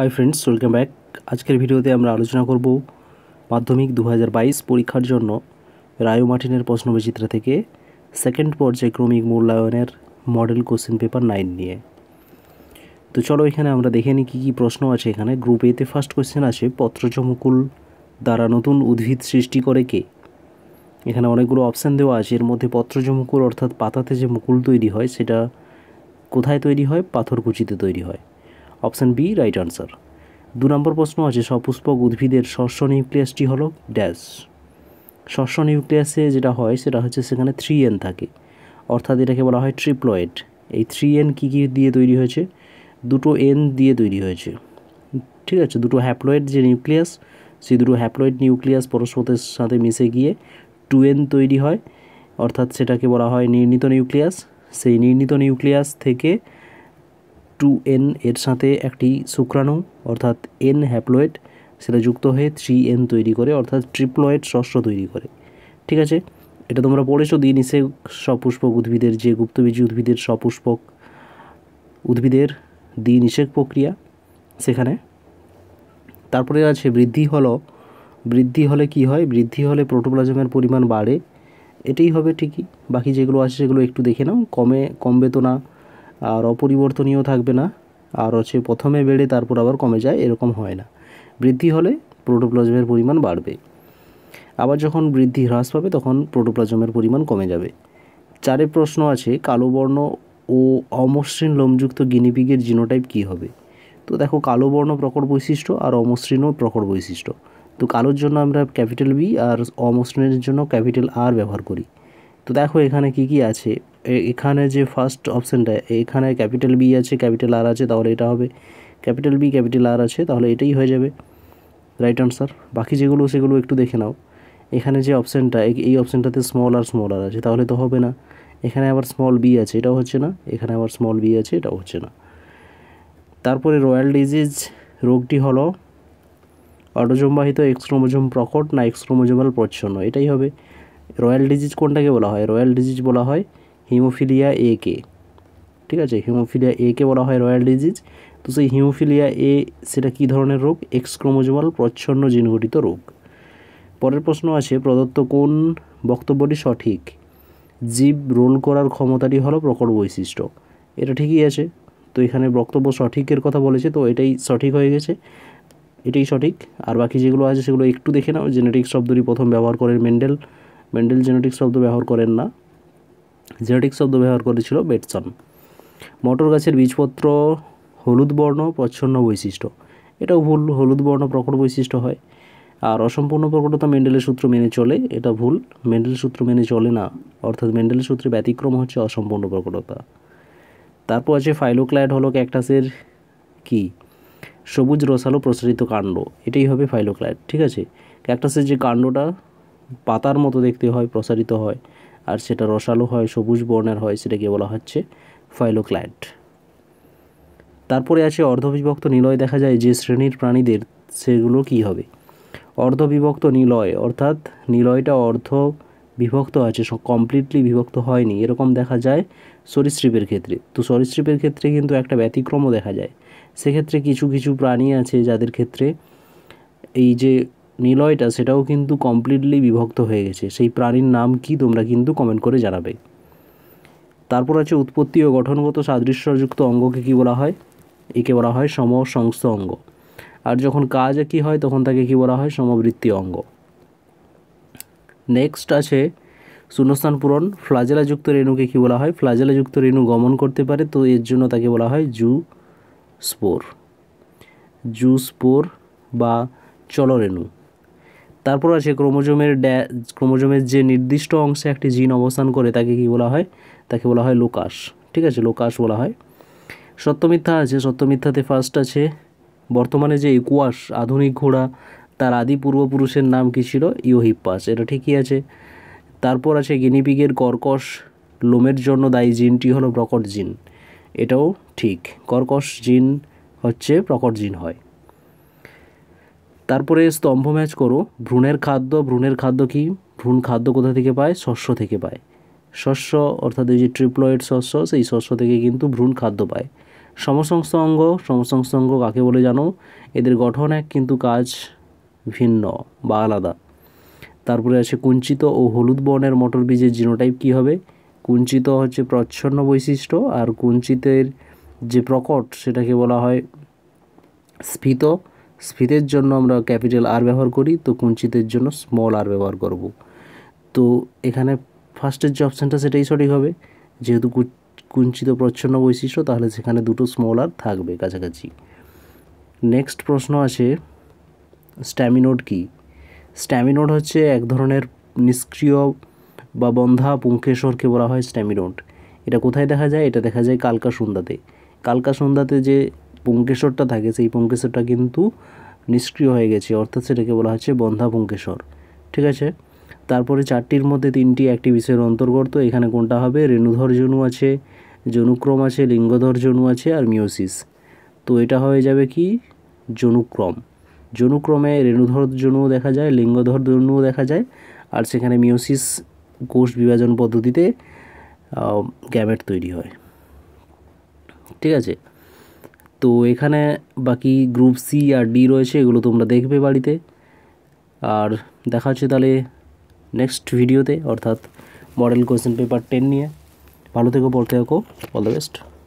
hi friends welcome back আজকের ভিডিওতে আমরা আলোচনা করব মাধ্যমিক দু পরীক্ষার জন্য রায়ো মার্টিনের প্রশ্নবিচিত্র থেকে সেকেন্ড পর্যায়ে ক্রমিক মূল্যায়নের মডেল কোশ্চেন পেপার নাইন নিয়ে তো চলো এখানে আমরা দেখে নিই কী কী প্রশ্ন আছে এখানে গ্রুপ এতে ফার্স্ট কোশ্চেন আছে পত্রজমুকুল দ্বারা নতুন উদ্ভিদ সৃষ্টি করে কে এখানে অনেকগুলো অপশান দেওয়া আছে এর মধ্যে পত্রজমুকুল অর্থাৎ পাতাতে যে মুকুল তৈরি হয় সেটা কোথায় তৈরি হয় পাথরকুচিতে তৈরি হয় অপশান বি রাইট আনসার দু নম্বর প্রশ্ন আছে সপুষ্পক উদ্ভিদের শস্য নিউক্লিয়াসটি হলো ড্যাশ শস্য নিউক্লিয়াসে যেটা হয় সেটা হচ্ছে সেখানে থ্রি এন থাকে অর্থাৎ এটাকে বলা হয় ট্রিপ্লয়েড এই থ্রি এন কী কী দিয়ে তৈরি হয়েছে দুটো এন দিয়ে তৈরি হয়েছে ঠিক আছে দুটো হ্যাপ্লয়েড যে নিউক্লিয়াস সেই দুটো হ্যাপ্লয়েড নিউক্লিয়াস পরস্পরের সাথে মিশে গিয়ে টু এন তৈরি হয় অর্থাৎ সেটাকে বলা হয় নির্ণীত নিউক্লিয়াস সেই নির্ণীত নিউক্লিয়াস থেকে টু এন এর সাথে একটি শুক্রাণু অর্থাৎ এন হ্যাপ্লয়েড সেটা যুক্ত হয়ে থ্রি এন তৈরি করে অর্থাৎ ট্রিপ্লয়েড শস্য তৈরি করে ঠিক আছে এটা তোমরা পড়েছো দিয়ে নিচে সপুষ্পক উদ্ভিদের যে গুপ্তবীজী উদ্ভিদের সপুষ্পক উদ্ভিদের দিয়ে নিষেক প্রক্রিয়া সেখানে তারপরে আছে বৃদ্ধি হল বৃদ্ধি হলে কি হয় বৃদ্ধি হলে প্রোটোপ্লাজমের পরিমাণ বাড়ে এটাই হবে ঠিকই বাকি যেগুলো আছে সেগুলো একটু দেখে নাও কমে কমবে তো না আর অপরিবর্তনীয় থাকবে না আর হচ্ছে প্রথমে বেড়ে তারপর আবার কমে যায় এরকম হয় না বৃদ্ধি হলে প্রোটোপ্লাজমের পরিমাণ বাড়বে আবার যখন বৃদ্ধি হ্রাস পাবে তখন প্রোটোপ্লাজমের পরিমাণ কমে যাবে চারে প্রশ্ন আছে কালো বর্ণ ও অমসৃণ লোমযুক্ত গিনিপিগের জিনোটাইপ কী হবে তো দেখো কালো বর্ণ প্রকর বৈশিষ্ট্য আর অমসৃণও প্রকর বৈশিষ্ট্য তো কালোর জন্য আমরা ক্যাপিটাল বি আর অমসৃণের জন্য ক্যাপিটাল আর ব্যবহার করি তো দেখো এখানে কি কি আছে এখানে যে ফার্স্ট অপশানটা এখানে ক্যাপিটাল বি আছে ক্যাপিটাল আর আছে তাহলে এটা হবে ক্যাপিটাল বি ক্যাপিটাল আর আছে তাহলে এটাই হয়ে যাবে রাইট আনসার বাকি যেগুলো সেগুলো একটু দেখে নাও এখানে যে অপশানটা এই অপশানটাতে স্মল আর স্মল আর আছে তাহলে তো হবে না এখানে আবার স্মল বি আছে এটাও হচ্ছে না এখানে আবার স্মল বি আছে এটাও হচ্ছে না তারপরে রয়্যাল ডিজিজ রোগটি হলো অটোজম্বাহিত এক্সক্রোমোজম প্রকট না এক্সক্রোমোজমাল প্রচ্ছন্ন এটাই হবে রয়্যাল ডিজিজ কোনটাকে বলা হয় রয়্যাল ডিজিজ বলা হয় হিমোফিলিয়া এ কে ঠিক আছে হিমোফিলিয়া এ কে বলা হয় রয়্যাল ডিজিজ তো সেই হিমোফিলিয়া এ সেটা কী ধরনের রোগ এক্সক্রোমোজোমাল প্রচ্ছন্ন জিনঘটিত রোগ পরের প্রশ্ন আছে প্রদত্ত কোন বক্তব্যটি সঠিক জীব রোল করার ক্ষমতাটি হলো প্রকট বৈশিষ্ট্য এটা ঠিকই আছে তো এখানে বক্তব্য সঠিকের কথা বলেছে তো এটাই সঠিক হয়ে গেছে এটাই সঠিক আর বাকি যেগুলো আছে সেগুলো একটু দেখে নাও জেনেটিক শব্দটি প্রথম ব্যবহার করেন মেন্ডেল মেন্ডেল জেনেটিক শব্দ ব্যবহার করেন না জেনেটিক শব্দ ব্যবহার করেছিল বেটসন মটর গাছের বীজপত্র হলুদ বর্ণ প্রচ্ছন্ন বৈশিষ্ট্য এটাও ভুল হলুদ বর্ণ প্রকট বৈশিষ্ট্য হয় আর অসম্পূর্ণ প্রকটতা মেন্ডেলের সূত্র মেনে চলে এটা ভুল মেন্ডেল সূত্র মেনে চলে না অর্থাৎ মেন্ডেলের সূত্রে ব্যতিক্রম হচ্ছে অসম্পূর্ণ প্রকটতা তারপর আছে ফাইলোক্লাইড হলো ক্যাকটাসের কি সবুজ রসালো প্রসারিত কাণ্ড এটাই হবে ফাইলোক্লাইড ঠিক আছে ক্যাকটাসের যে কাণ্ডটা পাতার মতো দেখতে হয় প্রসারিত হয় আর সেটা রসালো হয় সবুজ বর্ণের হয় সেটাকে বলা হচ্ছে ফাইলোক্লাইড তারপরে আছে অর্ধবিভক্ত নিলয় দেখা যায় যে শ্রেণীর প্রাণীদের সেগুলো কি হবে অর্ধবিভক্ত নিলয় অর্থাৎ নিলয়টা অর্ধ বিভক্ত আছে কমপ্লিটলি বিভক্ত হয়নি এরকম দেখা যায় সরীসৃপের ক্ষেত্রে তো সরীসৃপের ক্ষেত্রে কিন্তু একটা ব্যতিক্রমও দেখা যায় সেক্ষেত্রে কিছু কিছু প্রাণী আছে যাদের ক্ষেত্রে এই যে নিলয়টা সেটাও কিন্তু কমপ্লিটলি বিভক্ত হয়ে গেছে সেই প্রাণীর নাম কি তোমরা কিন্তু কমেন্ট করে জানাবে তারপর আছে উৎপত্তি ও গঠনগত সাদৃশ্যযুক্ত অঙ্গকে কি বলা হয় একে বলা হয় সংস্থ অঙ্গ আর যখন কাজ কি হয় তখন তাকে কি বলা হয় সমবৃত্তীয় অঙ্গ নেক্সট আছে শূন্যস্থান পূরণ ফ্লাজেলাযুক্ত রেণুকে কি বলা হয় ফ্লাজেলাযুক্ত রেণু গমন করতে পারে তো এর জন্য তাকে বলা হয় জু স্পোর জু স্পোর বা চলরেণু তারপর আছে ক্রোমোজোমের ড্যা ক্রোমোজোমের যে নির্দিষ্ট অংশে একটি জিন অবস্থান করে তাকে কি বলা হয় তাকে বলা হয় লোকাস ঠিক আছে লোকাস বলা হয় সত্যমিথ্যা আছে সত্যমিথ্যাতে ফার্স্ট আছে বর্তমানে যে ইকুয়াস আধুনিক ঘোড়া তার আদি পূর্বপুরুষের নাম কী ছিল ইয়োহিপ্পাস এটা ঠিকই আছে তারপর আছে গিনিপিগের কর্কশ লোমের জন্য দায়ী জিনটি হলো প্রকট জিন এটাও ঠিক কর্কশ জিন হচ্ছে প্রকট জিন হয় তারপরে স্তম্ভ ম্যাচ করো ভ্রূণের খাদ্য ভ্রূণের খাদ্য কি ভ্রূণ খাদ্য কোথা থেকে পায় শস্য থেকে পায় শস্য অর্থাৎ এই যে ট্রিপ্লয়েড শস্য সেই শস্য থেকে কিন্তু ভ্রূণ খাদ্য পায় সমসংস্থ অঙ্গ সমসংস্থ অঙ্গ কাকে বলে জানো এদের গঠন এক কিন্তু কাজ ভিন্ন বা আলাদা তারপরে আছে কুঞ্চিত ও হলুদ বর্ণের মটর বীজের জিনোটাইপ কী হবে কুঞ্চিত হচ্ছে প্রচ্ছন্ন বৈশিষ্ট্য আর কুঞ্চিতের যে প্রকট সেটাকে বলা হয় স্ফীত স্ফীতের জন্য আমরা ক্যাপিটাল আর ব্যবহার করি তো কুঞ্চিতের জন্য স্মল আর ব্যবহার করব তো এখানে ফার্স্টের যে অপশানটা সেটাই সঠিক হবে যেহেতু কুঞ্চিত প্রচ্ছন্ন বৈশিষ্ট্য তাহলে সেখানে দুটো স্মল আর থাকবে কাছাকাছি নেক্সট প্রশ্ন আছে স্ট্যামিনোড কি স্ট্যামিনোড হচ্ছে এক ধরনের নিষ্ক্রিয় বা বন্ধা পুঙ্কেশ্বরকে বলা হয় স্ট্যামিনোড এটা কোথায় দেখা যায় এটা দেখা যায় কালকা সন্ধ্যাতে কালকা সন্ধ্যাতে যে পুঙ্কেশ্বরটা থাকে সেই পুঙ্কেশ্বরটা কিন্তু নিষ্ক্রিয় হয়ে গেছে অর্থাৎ সেটাকে বলা হচ্ছে বন্ধা পুঙ্কেশ্বর ঠিক আছে তারপরে চারটির মধ্যে তিনটি একটি বিষয়ের অন্তর্গত এখানে কোনটা হবে রেণুধর জনু আছে জনুক্রম আছে লিঙ্গধর জনু আছে আর মিওসিস তো এটা হয়ে যাবে কি জনুক্রম জনুক্রমে রেণুধর জনুও দেখা যায় লিঙ্গধর জনুও দেখা যায় আর সেখানে মিওসিস কোষ বিভাজন পদ্ধতিতে গ্যামেট তৈরি হয় ঠিক আছে তো এখানে বাকি গ্রুপ সি আর ডি রয়েছে এগুলো তোমরা দেখবে বাড়িতে আর দেখা হচ্ছে তাহলে নেক্সট ভিডিওতে অর্থাৎ মডেল কোয়েশ্চেন পেপার টেন নিয়ে ভালো থেকো পড়তে থাকো অল দ্য বেস্ট